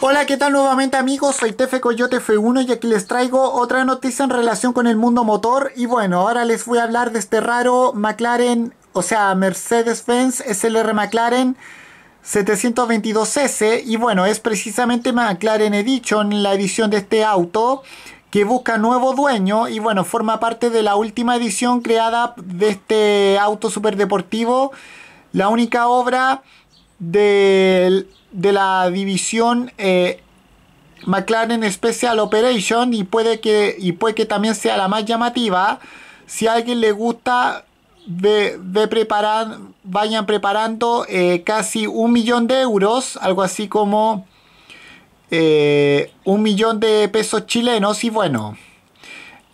Hola, ¿qué tal nuevamente amigos? Soy Tefe Coyote F1 y aquí les traigo otra noticia en relación con el mundo motor. Y bueno, ahora les voy a hablar de este raro McLaren, o sea, Mercedes-Benz SLR McLaren 722S. Y bueno, es precisamente McLaren Edition, la edición de este auto que busca nuevo dueño y bueno, forma parte de la última edición creada de este auto superdeportivo, la única obra del de la división eh, McLaren Special Operation y puede, que, y puede que también sea la más llamativa. Si a alguien le gusta, ve, vayan preparando eh, casi un millón de euros, algo así como eh, un millón de pesos chilenos y bueno.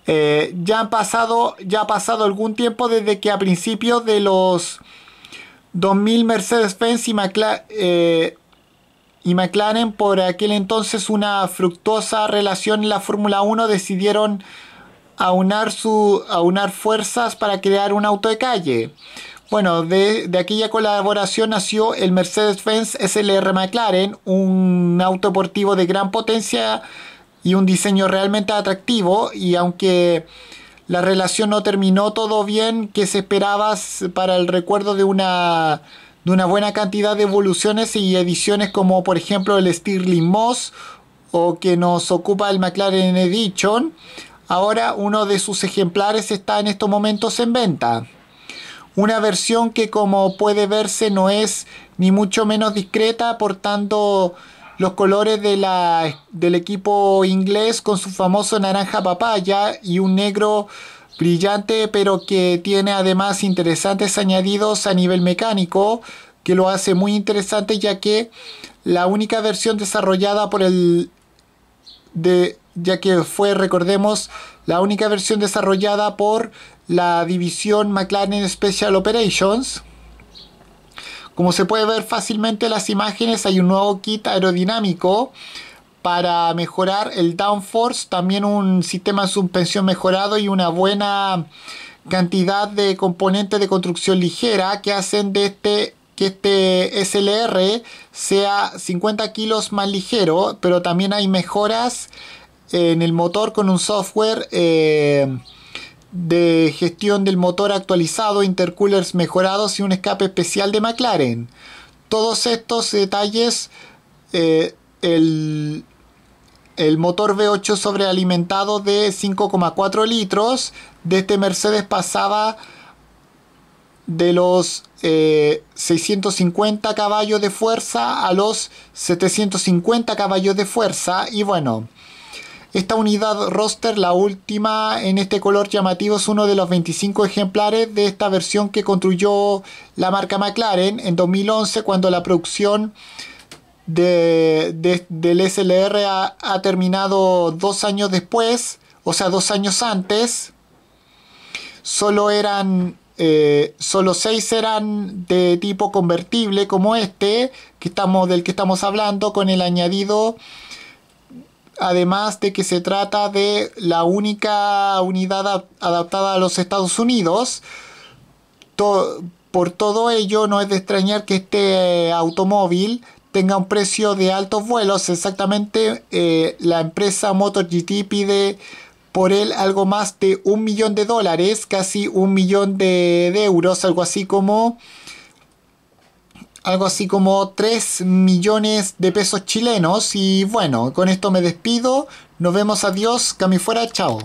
ya han pasado, ya ha pasado algún tiempo desde que a principios de los 2000 Mercedes-Benz y McLaren, y McLaren, por aquel entonces una fructuosa relación en la Fórmula 1, decidieron aunar, su, aunar fuerzas para crear un auto de calle. Bueno, de, aquella colaboración nació el Mercedes-Benz SLR McLaren, un auto deportivo de gran potencia y un diseño realmente atractivo. Y aunque la relación no terminó todo bien, que se esperaba para el recuerdo de una de una buena cantidad de evoluciones y ediciones como por ejemplo el Stirling Moss o que nos ocupa el McLaren Edition. Ahora uno de sus ejemplares está en estos momentos en venta. Una versión que como puede verse no es ni mucho menos discreta, aportando los colores de la, del equipo inglés con su famoso naranja papaya y un negro brillante, pero que tiene además interesantes añadidos a nivel mecánico, que lo hace muy interesante ya que la única versión desarrollada por el de ya que fue, recordemos, la única versión desarrollada por la división McLaren Special Operations. Como se puede ver fácilmente en las imágenes, hay un nuevo kit aerodinámico para mejorar el downforce, también un sistema de suspensión mejorado y una buena cantidad de componentes de construcción ligera que hacen de este que este SLR sea 50 kilos más ligero, pero también hay mejoras en el motor con un software eh, de gestión del motor actualizado, intercoolers mejorados y un escape especial de McLaren. Todos estos detalles eh, el, el motor V8 sobrealimentado de 5,4 litros de este Mercedes pasaba de los 650 eh, caballos de fuerza a los 750 caballos de fuerza y bueno esta unidad roster, la última en este color llamativo, es uno de los 25 ejemplares de esta versión que construyó la marca McLaren en 2011 cuando la producción del SLR ha, terminado dos años después, o sea, dos años antes. Solo eran, eh, solo seis eran de tipo convertible como este, que estamos, del que estamos hablando, con el añadido, además de que se trata de la única unidad adaptada a los Estados Unidos. por todo ello, no es de extrañar que este eh, automóvil tenga un precio de altos vuelos. Exactamente, eh, la empresa GT pide por él algo más de un millón de dólares, casi un millón de, euros, algo así como algo así como 3 millones de pesos chilenos. Y bueno, con esto me despido. Nos vemos, adiós, cami fuera, chao.